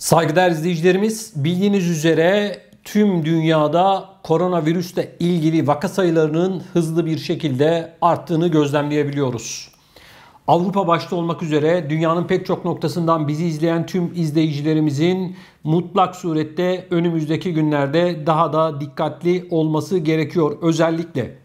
Saygıdeğer izleyicilerimiz bildiğiniz üzere tüm dünyada koronavirüsle ilgili vaka sayılarının hızlı bir şekilde arttığını gözlemleyebiliyoruz. Avrupa başta olmak üzere dünyanın pek çok noktasından bizi izleyen tüm izleyicilerimizin mutlak surette önümüzdeki günlerde daha da dikkatli olması gerekiyor. Özellikle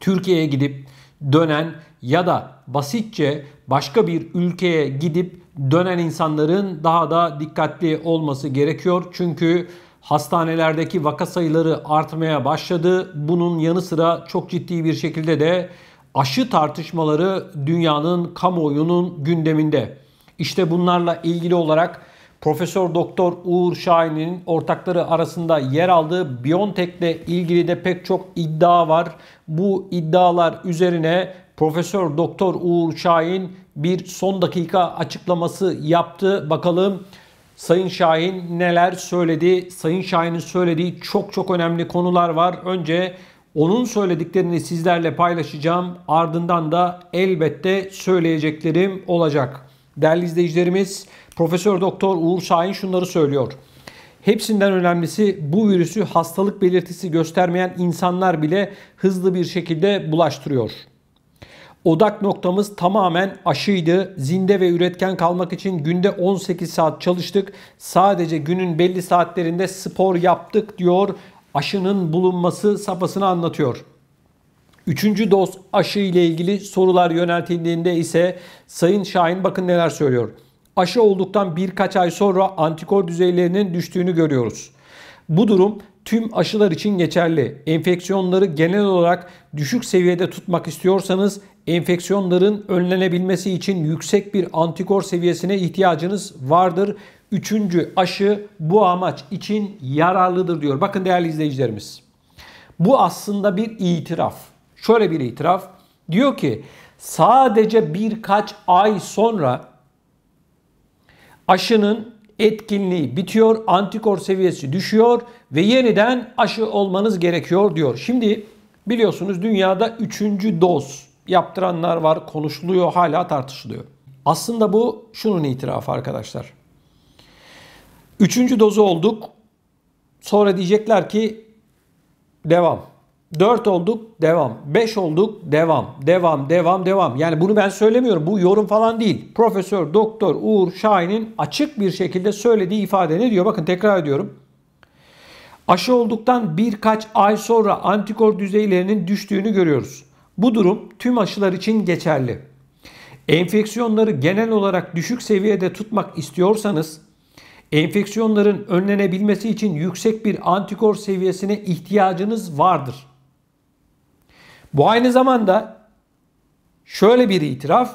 Türkiye'ye gidip dönen ya da basitçe başka bir ülkeye gidip dönen insanların daha da dikkatli olması gerekiyor. Çünkü hastanelerdeki vaka sayıları artmaya başladı. Bunun yanı sıra çok ciddi bir şekilde de aşı tartışmaları dünyanın kamuoyunun gündeminde. İşte bunlarla ilgili olarak Profesör Doktor Uğur Şahin'in ortakları arasında yer aldığı BioNTech ile ilgili de pek çok iddia var. Bu iddialar üzerine Profesör Doktor Uğur Şahin bir son dakika açıklaması yaptı. Bakalım Sayın Şahin neler söyledi? Sayın Şahin'in söylediği çok çok önemli konular var. Önce onun söylediklerini sizlerle paylaşacağım. Ardından da elbette söyleyeceklerim olacak değerli izleyicilerimiz Profesör Doktor Uğur Şahin şunları söylüyor. Hepsinden önemlisi bu virüsü hastalık belirtisi göstermeyen insanlar bile hızlı bir şekilde bulaştırıyor. Odak noktamız tamamen aşıydı. Zinde ve üretken kalmak için günde 18 saat çalıştık. Sadece günün belli saatlerinde spor yaptık diyor. Aşının bulunması safhasını anlatıyor. Üçüncü doz aşı ile ilgili sorular yöneltildiğinde ise Sayın Şahin bakın neler söylüyor. Aşı olduktan birkaç ay sonra antikor düzeylerinin düştüğünü görüyoruz. Bu durum tüm aşılar için geçerli. Enfeksiyonları genel olarak düşük seviyede tutmak istiyorsanız enfeksiyonların önlenebilmesi için yüksek bir antikor seviyesine ihtiyacınız vardır. Üçüncü aşı bu amaç için yararlıdır diyor. Bakın değerli izleyicilerimiz. Bu aslında bir itiraf şöyle bir itiraf. Diyor ki sadece birkaç ay sonra aşının etkinliği bitiyor, antikor seviyesi düşüyor ve yeniden aşı olmanız gerekiyor diyor. Şimdi biliyorsunuz dünyada üçüncü doz yaptıranlar var, konuşuluyor, hala tartışılıyor. Aslında bu şunun itirafı arkadaşlar. Üçüncü dozu olduk. Sonra diyecekler ki devam. 4 olduk devam. 5 olduk devam. Devam devam devam. Yani bunu ben söylemiyorum. Bu yorum falan değil. Profesör Doktor Uğur Şahin'in açık bir şekilde söylediği ifade ne diyor? Bakın tekrar ediyorum. Aşı olduktan birkaç ay sonra antikor düzeylerinin düştüğünü görüyoruz. Bu durum tüm aşılar için geçerli. Enfeksiyonları genel olarak düşük seviyede tutmak istiyorsanız enfeksiyonların önlenebilmesi için yüksek bir antikor seviyesine ihtiyacınız vardır. Bu aynı zamanda şöyle bir itiraf.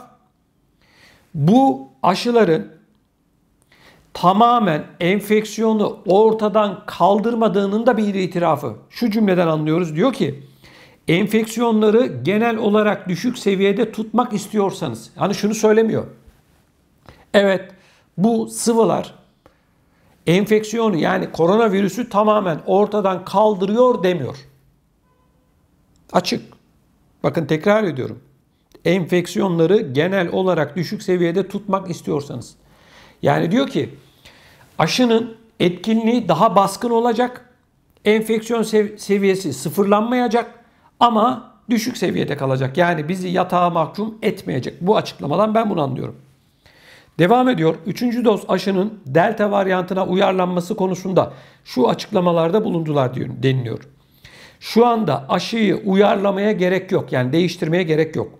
Bu aşıların tamamen enfeksiyonu ortadan kaldırmadığının da bir itirafı. Şu cümleden anlıyoruz. Diyor ki enfeksiyonları genel olarak düşük seviyede tutmak istiyorsanız. Hani şunu söylemiyor. Evet bu sıvılar enfeksiyonu yani koronavirüsü tamamen ortadan kaldırıyor demiyor. Açık. Bakın tekrar ediyorum. Enfeksiyonları genel olarak düşük seviyede tutmak istiyorsanız. Yani diyor ki aşının etkinliği daha baskın olacak. Enfeksiyon sev- seviyesi sıfırlanmayacak ama düşük seviyede kalacak. Yani bizi yatağa mahkum etmeyecek. Bu açıklamadan ben bunu anlıyorum. Devam ediyor. Üçüncü doz aşının delta varyantına uyarlanması konusunda şu açıklamalarda bulundular diyor, deniliyor. Şu anda aşıyı uyarlamaya gerek yok yani değiştirmeye gerek yok.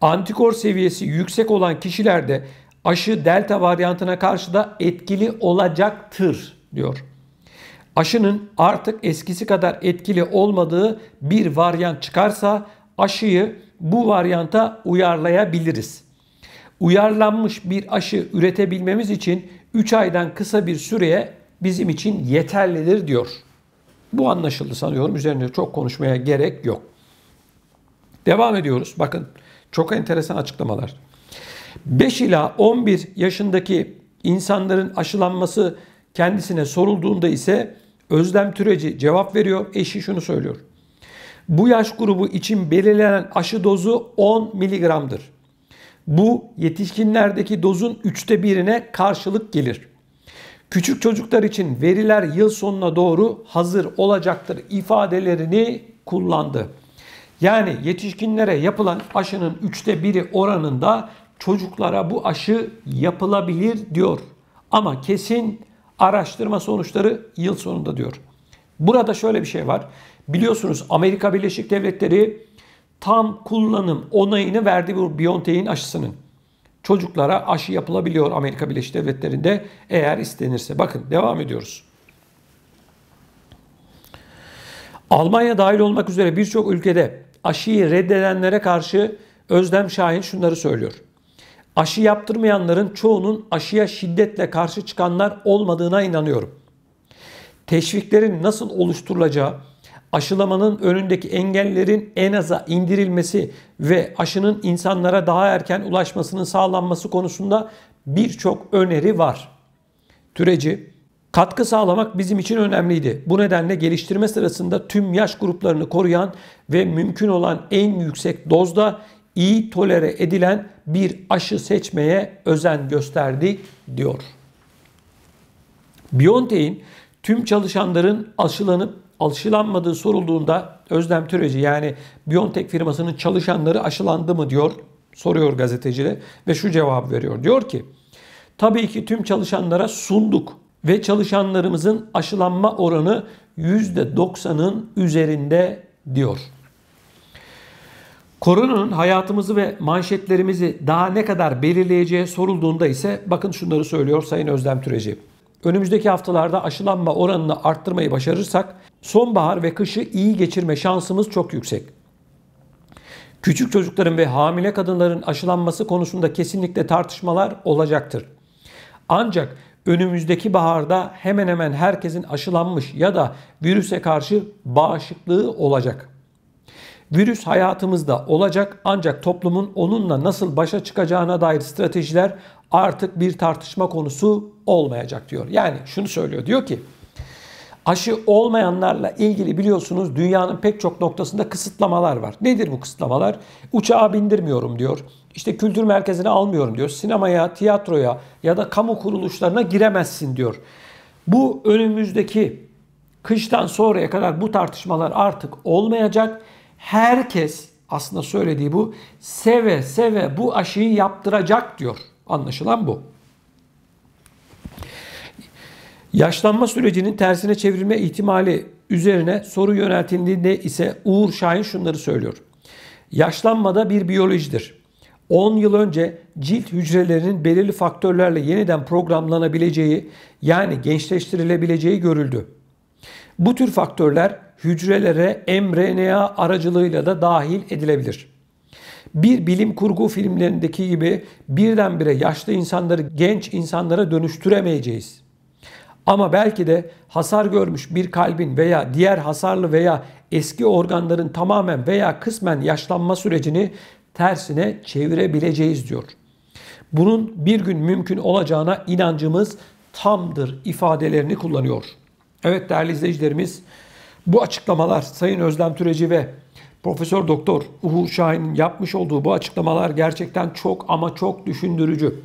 Antikor seviyesi yüksek olan kişilerde aşı delta varyantına karşı da etkili olacaktır diyor. Aşının artık eskisi kadar etkili olmadığı bir varyant çıkarsa aşıyı bu varyanta uyarlayabiliriz. Uyarlanmış bir aşı üretebilmemiz için 3 aydan kısa bir süreye bizim için yeterlidir diyor. Bu anlaşıldı sanıyorum. Üzerine çok konuşmaya gerek yok. Devam ediyoruz. Bakın çok enteresan açıklamalar. 5 ila 11 yaşındaki insanların aşılanması kendisine sorulduğunda ise Özlem Türeci cevap veriyor. Eşi şunu söylüyor. Bu yaş grubu için belirlenen aşı dozu 10 miligramdır. Bu yetişkinlerdeki dozun üçte birine karşılık gelir. Küçük çocuklar için veriler yıl sonuna doğru hazır olacaktır ifadelerini kullandı. Yani yetişkinlere yapılan aşının üçte biri oranında çocuklara bu aşı yapılabilir diyor. Ama kesin araştırma sonuçları yıl sonunda diyor. Burada şöyle bir şey var. Biliyorsunuz Amerika Birleşik Devletleri tam kullanım onayını verdi bu BioNTech'in aşısının çocuklara aşı yapılabiliyor Amerika Birleşik Devletleri'nde eğer istenirse. Bakın devam ediyoruz. Almanya dahil olmak üzere birçok ülkede aşıyı reddedenlere karşı Özlem Şahin şunları söylüyor. Aşı yaptırmayanların çoğunun aşıya şiddetle karşı çıkanlar olmadığına inanıyorum. Teşviklerin nasıl oluşturulacağı aşılamanın önündeki engellerin en aza indirilmesi ve aşının insanlara daha erken ulaşmasının sağlanması konusunda birçok öneri var. Türeci Katkı sağlamak bizim için önemliydi. Bu nedenle geliştirme sırasında tüm yaş gruplarını koruyan ve mümkün olan en yüksek dozda iyi tolere edilen bir aşı seçmeye özen gösterdik diyor. BioNTech'in tüm çalışanların aşılanıp alışılanmadığı sorulduğunda Özlem Türeci yani Biontech firmasının çalışanları aşılandı mı diyor soruyor gazetecilere ve şu cevap veriyor. Diyor ki tabii ki tüm çalışanlara sunduk ve çalışanlarımızın aşılanma oranı %90'ın üzerinde diyor. Koronanın hayatımızı ve manşetlerimizi daha ne kadar belirleyeceği sorulduğunda ise bakın şunları söylüyor Sayın Özlem Türeci. Önümüzdeki haftalarda aşılanma oranını arttırmayı başarırsak sonbahar ve kışı iyi geçirme şansımız çok yüksek. Küçük çocukların ve hamile kadınların aşılanması konusunda kesinlikle tartışmalar olacaktır. Ancak önümüzdeki baharda hemen hemen herkesin aşılanmış ya da virüse karşı bağışıklığı olacak. Virüs hayatımızda olacak ancak toplumun onunla nasıl başa çıkacağına dair stratejiler artık bir tartışma konusu olmayacak diyor. Yani şunu söylüyor diyor ki aşı olmayanlarla ilgili biliyorsunuz dünyanın pek çok noktasında kısıtlamalar var. Nedir bu kısıtlamalar? Uçağa bindirmiyorum diyor. İşte kültür merkezine almıyorum diyor. Sinemaya, tiyatroya ya da kamu kuruluşlarına giremezsin diyor. Bu önümüzdeki kıştan sonraya kadar bu tartışmalar artık olmayacak. Herkes aslında söylediği bu seve seve bu aşıyı yaptıracak diyor. Anlaşılan bu. Yaşlanma sürecinin tersine çevrilme ihtimali üzerine soru yöneltildiğinde ise Uğur Şahin şunları söylüyor. Yaşlanma da bir biyolojidir. 10 yıl önce cilt hücrelerinin belirli faktörlerle yeniden programlanabileceği yani gençleştirilebileceği görüldü. Bu tür faktörler hücrelere mRNA aracılığıyla da dahil edilebilir. Bir bilim kurgu filmlerindeki gibi birdenbire yaşlı insanları genç insanlara dönüştüremeyeceğiz. Ama belki de hasar görmüş bir kalbin veya diğer hasarlı veya eski organların tamamen veya kısmen yaşlanma sürecini tersine çevirebileceğiz diyor. Bunun bir gün mümkün olacağına inancımız tamdır ifadelerini kullanıyor. Evet değerli izleyicilerimiz bu açıklamalar Sayın Özlem Türeci ve Profesör Doktor Uğur Şahin'in yapmış olduğu bu açıklamalar gerçekten çok ama çok düşündürücü.